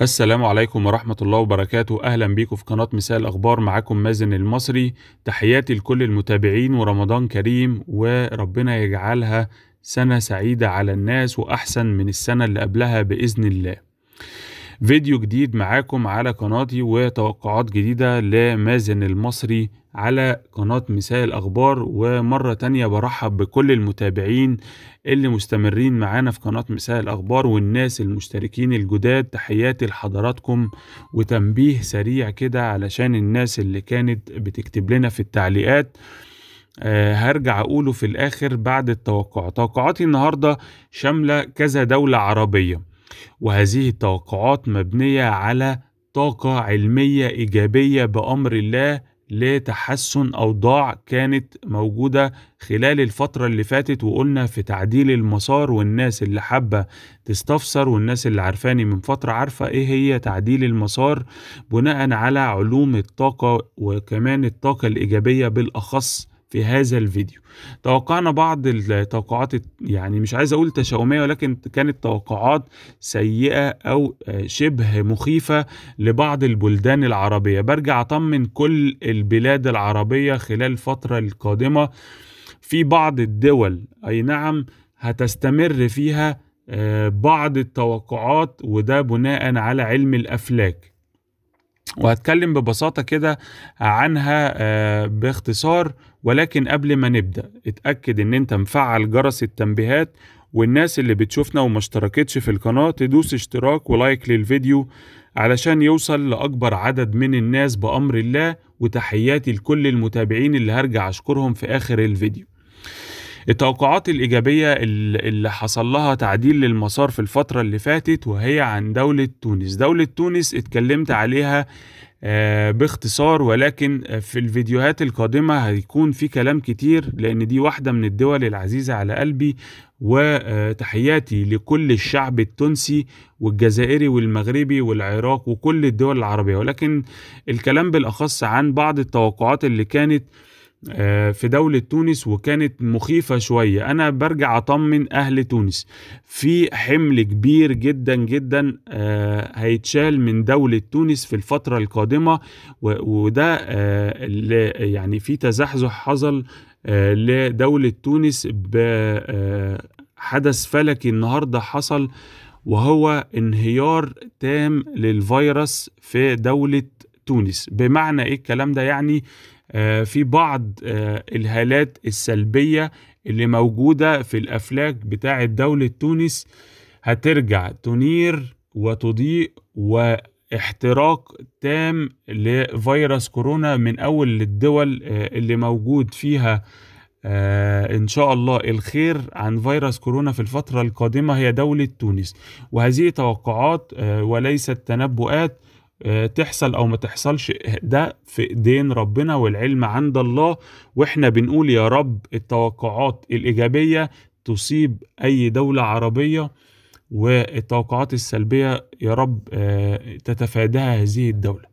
السلام عليكم ورحمة الله وبركاته أهلا بيكم في قناة مثال أخبار معاكم مازن المصري تحياتي لكل المتابعين ورمضان كريم وربنا يجعلها سنة سعيدة على الناس وأحسن من السنة اللي قبلها بإذن الله فيديو جديد معاكم على قناتي وتوقعات جديدة لمازن المصري على قناة مساء الأخبار ومرة تانية برحب بكل المتابعين اللي مستمرين معانا في قناة مساء الأخبار والناس المشتركين الجداد تحياتي لحضراتكم وتنبيه سريع كده علشان الناس اللي كانت بتكتب لنا في التعليقات آه، هرجع أقوله في الآخر بعد التوقع توقعاتي النهاردة شاملة كذا دولة عربية وهذه التوقعات مبنية على طاقة علمية إيجابية بأمر الله لتحسن أوضاع كانت موجودة خلال الفترة اللي فاتت وقلنا في تعديل المسار والناس اللي حابة تستفسر والناس اللي عارفاني من فترة عارفة إيه هي تعديل المسار بناء على علوم الطاقة وكمان الطاقة الإيجابية بالأخص في هذا الفيديو توقعنا بعض التوقعات يعني مش عايز اقول تشاؤميه ولكن كانت توقعات سيئه او آه، شبه مخيفه لبعض البلدان العربيه برجع اطمن كل البلاد العربيه خلال الفتره القادمه في بعض الدول اي نعم هتستمر فيها آه، بعض التوقعات وده بناء على علم الافلاك وهتكلم ببساطة كده عنها آه، باختصار ولكن قبل ما نبدأ اتأكد ان انت مفعل جرس التنبيهات والناس اللي بتشوفنا وما اشتركتش في القناة تدوس اشتراك ولايك للفيديو علشان يوصل لأكبر عدد من الناس بأمر الله وتحياتي لكل المتابعين اللي هرجع أشكرهم في آخر الفيديو التوقعات الإيجابية اللي حصل لها تعديل للمسار في الفترة اللي فاتت وهي عن دولة تونس دولة تونس اتكلمت عليها آه، باختصار ولكن في الفيديوهات القادمة هيكون في كلام كتير لأن دي واحدة من الدول العزيزة على قلبي وتحياتي آه، لكل الشعب التونسي والجزائري والمغربي والعراق وكل الدول العربية ولكن الكلام بالأخص عن بعض التوقعات اللي كانت آه، في دولة تونس وكانت مخيفة شوية أنا برجع أطمن أهل تونس في حمل كبير جدا جدا آه، هيتشال من دولة تونس في الفترة القادمة وده اللي آه، يعني في تزحزح حصل لدولة تونس بحدث فلكي النهاردة حصل وهو انهيار تام للفيروس في دولة تونس بمعنى ايه الكلام ده يعني آه، في بعض آه، الهالات السلبية اللي موجودة في الأفلاك بتاعة دولة تونس هترجع تنير وتضيء واحتراق تام لفيروس كورونا من أول الدول آه، اللي موجود فيها إن شاء الله الخير عن فيروس كورونا في الفترة القادمة هي دولة تونس وهذه توقعات وليست تنبؤات آه، تحصل او ما تحصلش ده في ايدين ربنا والعلم عند الله واحنا بنقول يا رب التوقعات الايجابيه تصيب اي دوله عربيه والتوقعات السلبيه يا رب آه، تتفاداها هذه الدوله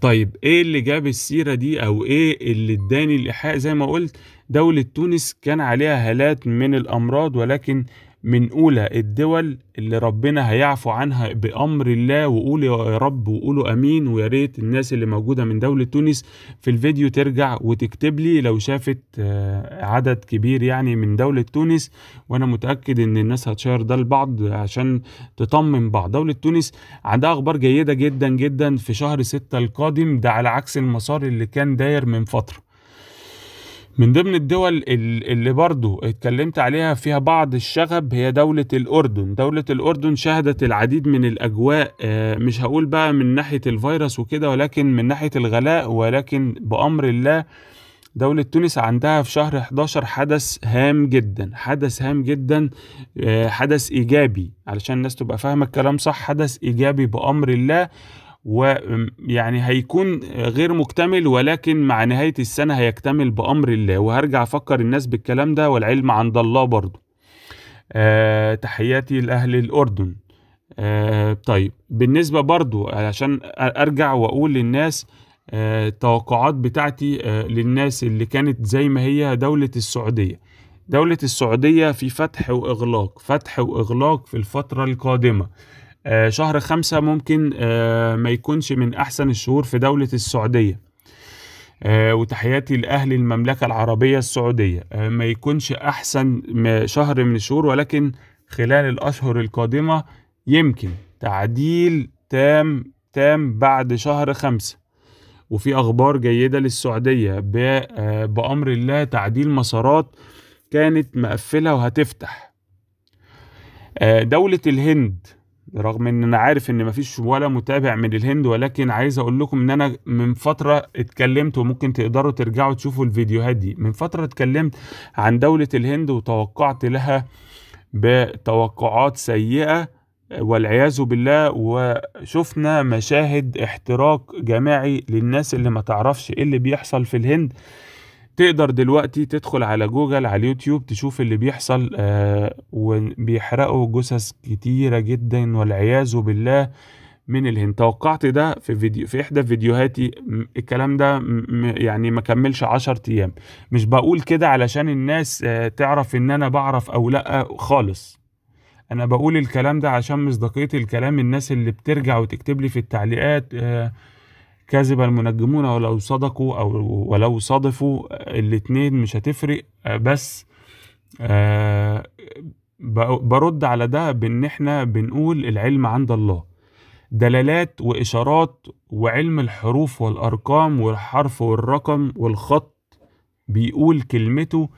طيب ايه اللي جاب السيره دي او ايه اللي اداني الايحاء زي ما قلت دوله تونس كان عليها هالات من الامراض ولكن من أولى الدول اللي ربنا هيعفو عنها بأمر الله وقول يا رب وقولوا أمين ويا ريت الناس اللي موجودة من دولة تونس في الفيديو ترجع وتكتب لي لو شافت آه، عدد كبير يعني من دولة تونس وأنا متأكد إن الناس هتشير ده لبعض عشان تطمن بعض دولة تونس عندها أخبار جيدة جدا جدا في شهر ستة القادم ده على عكس المسار اللي كان داير من فترة من ضمن الدول اللي برضو اتكلمت عليها فيها بعض الشغب هي دولة الأردن دولة الأردن شهدت العديد من الأجواء آه، مش هقول بقى من ناحية الفيروس وكده ولكن من ناحية الغلاء ولكن بأمر الله دولة تونس عندها في شهر 11 حدث هام جدا حدث هام جدا آه، حدث إيجابي علشان الناس تبقى فاهمة الكلام صح حدث إيجابي بأمر الله ويعني هيكون غير مكتمل ولكن مع نهاية السنة هيكتمل بأمر الله وهرجع أفكر الناس بالكلام ده والعلم عند الله برضو آه تحياتي لأهل الأردن آه طيب بالنسبة برضو علشان أرجع وأقول للناس آه التوقعات بتاعتي آه للناس اللي كانت زي ما هي دولة السعودية دولة السعودية في فتح وإغلاق فتح وإغلاق في الفترة القادمة آه، شهر خمسة ممكن آه، ما يكونش من أحسن الشهور في دولة السعودية آه، وتحياتي لأهل المملكة العربية السعودية ما يكونش أحسن شهر من الشهور ولكن خلال الأشهر القادمة يمكن تعديل تام تام بعد شهر خمسة وفي أخبار جيدة للسعودية بأمر الله تعديل مسارات كانت مقفلة وهتفتح دولة الهند رغم ان انا عارف ان مفيش ولا متابع من الهند ولكن عايز اقول لكم ان انا من فتره اتكلمت وممكن تقدروا ترجعوا تشوفوا الفيديوهات دي من فتره اتكلمت عن دوله الهند وتوقعت لها بتوقعات سيئه والعياذ بالله وشفنا مشاهد احتراق جماعي للناس اللي ما تعرفش ايه اللي بيحصل في الهند تقدر دلوقتي تدخل على جوجل على اليوتيوب تشوف اللي بيحصل آه وبيحرقوا جثث كتيرة جدا والعياذ بالله من الهند توقعت ده في فيديو في احدى فيديوهاتي الكلام ده يعني ما كملش 10 ايام مش بقول كده علشان الناس آه تعرف ان انا بعرف او لا خالص انا بقول الكلام ده عشان مصداقيه الكلام الناس اللي بترجع وتكتب لي في التعليقات آه كذب المنجمون ولو صدقوا أو ولو صادفوا الاتنين مش هتفرق بس آه، برد على ده بإن إحنا بنقول العلم عند الله دلالات وإشارات وعلم الحروف والأرقام والحرف والرقم والخط بيقول كلمته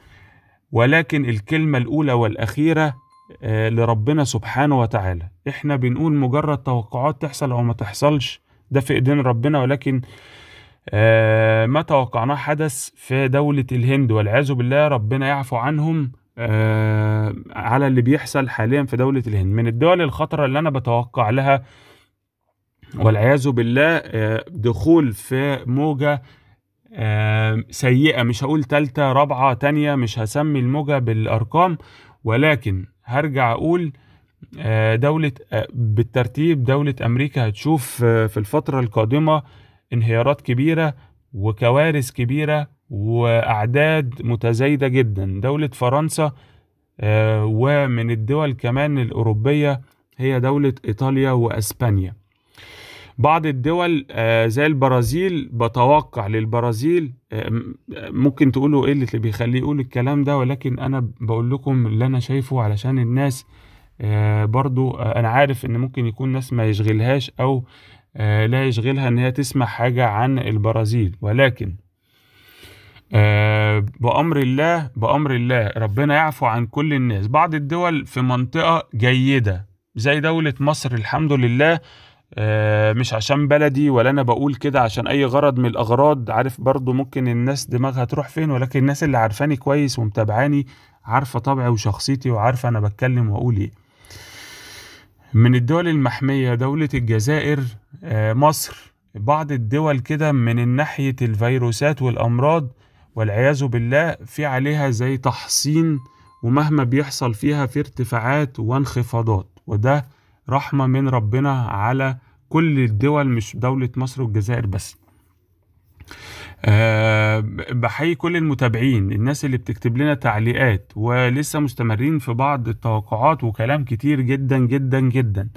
ولكن الكلمة الأولى والأخيرة آه، لربنا سبحانه وتعالى إحنا بنقول مجرد توقعات تحصل أو ما تحصلش ده في ايدين ربنا ولكن آه ما توقعناه حدث في دولة الهند والعياذ بالله ربنا يعفو عنهم آه على اللي بيحصل حاليا في دولة الهند من الدول الخطرة اللي أنا بتوقع لها والعياذ بالله آه دخول في موجة آه، سيئة مش هقول تالتة رابعة تانية مش هسمي الموجة بالأرقام ولكن هرجع أقول آه، دولة آه، بالترتيب دولة أمريكا هتشوف آه، في الفترة القادمة انهيارات كبيرة وكوارث كبيرة وأعداد متزايدة جدا دولة فرنسا ومن الدول كمان الأوروبية هي دولة إيطاليا وأسبانيا بعض الدول زي البرازيل بتوقع للبرازيل ممكن تقولوا ايه اللي بيخليه يقول الكلام ده ولكن انا بقول لكم اللي انا شايفه علشان الناس آه، برضو آه، أنا عارف إن ممكن يكون ناس ما يشغلهاش أو آه، لا يشغلها إن هي تسمع حاجة عن البرازيل ولكن آه بأمر الله بأمر الله ربنا يعفو عن كل الناس بعض الدول في منطقة جيدة زي دولة مصر الحمد لله آه مش عشان بلدي ولا أنا بقول كده عشان أي غرض من الأغراض عارف برضو ممكن الناس دماغها تروح فين ولكن الناس اللي عارفاني كويس ومتابعاني عارفة طبعي وشخصيتي وعارفة أنا بتكلم وأقول إيه من الدول المحمية دولة الجزائر آه، مصر بعض الدول كده من ناحية الفيروسات والأمراض والعياذ بالله في عليها زي تحصين ومهما بيحصل فيها في ارتفاعات وانخفاضات وده رحمة من ربنا على كل الدول مش دولة مصر والجزائر بس أه بحيي كل المتابعين الناس اللي بتكتب لنا تعليقات ولسه مستمرين في بعض التوقعات وكلام كتير جدا جدا جدا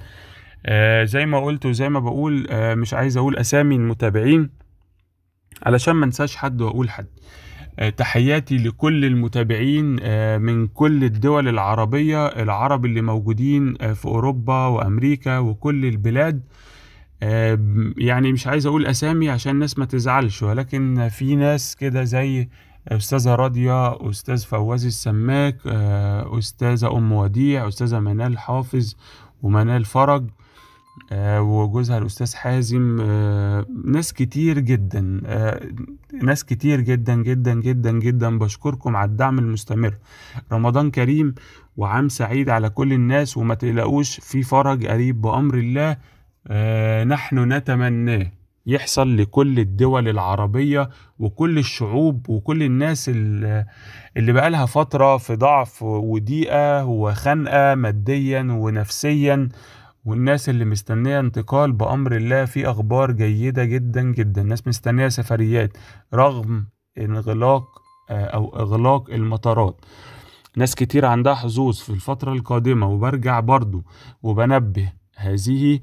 أه زي ما قلت وزي ما بقول أه مش عايز اقول اسامي المتابعين علشان ما انساش حد واقول حد آه، تحياتي لكل المتابعين آه، من كل الدول العربية العرب اللي موجودين آه، في أوروبا وأمريكا وكل البلاد آه، يعني مش عايز اقول اسامي عشان الناس ما تزعلش ولكن في ناس كده زي استاذه راضيه استاذ فواز السماك آه، استاذه ام وديع استاذه منال حافظ ومنال فرج آه، وجوزها الأستاذ حازم ناس كتير جدا ناس كتير جدا جدا جدا جدا بشكركم على الدعم المستمر رمضان كريم وعام سعيد على كل الناس وما تقلقوش في فرج قريب بأمر الله آه نحن نتمناه يحصل لكل الدول العربية وكل الشعوب وكل الناس اللي بقالها فترة في ضعف وضيقة وخنقة ماديا ونفسيا والناس اللي مستنية انتقال بأمر الله في أخبار جيدة جدا جدا الناس مستنية سفريات رغم انغلاق آه، أو إغلاق المطارات ناس كتير عندها حظوظ في الفترة القادمة وبرجع برضو وبنبه هذه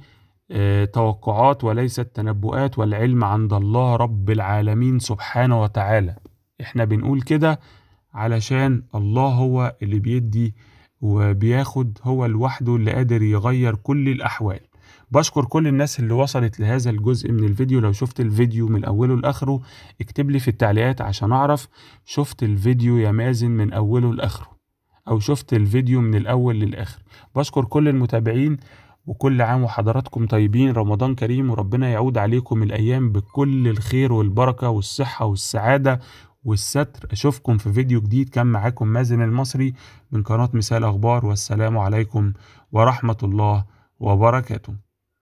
آه، توقعات وليست تنبؤات والعلم عند الله رب العالمين سبحانه وتعالى احنا بنقول كده علشان الله هو اللي بيدي وبياخد هو لوحده اللي قادر يغير كل الأحوال بشكر كل الناس اللي وصلت لهذا الجزء من الفيديو لو شفت الفيديو من أوله لآخره اكتب لي في التعليقات عشان أعرف شفت الفيديو يا مازن من أوله لآخره أو شفت الفيديو من الأول للآخر بشكر كل المتابعين وكل عام وحضراتكم طيبين رمضان كريم وربنا يعود عليكم الأيام بكل الخير والبركة والصحة والسعادة والستر أشوفكم في فيديو جديد كان معاكم مازن المصري من قناة مثال أخبار والسلام عليكم ورحمة الله وبركاته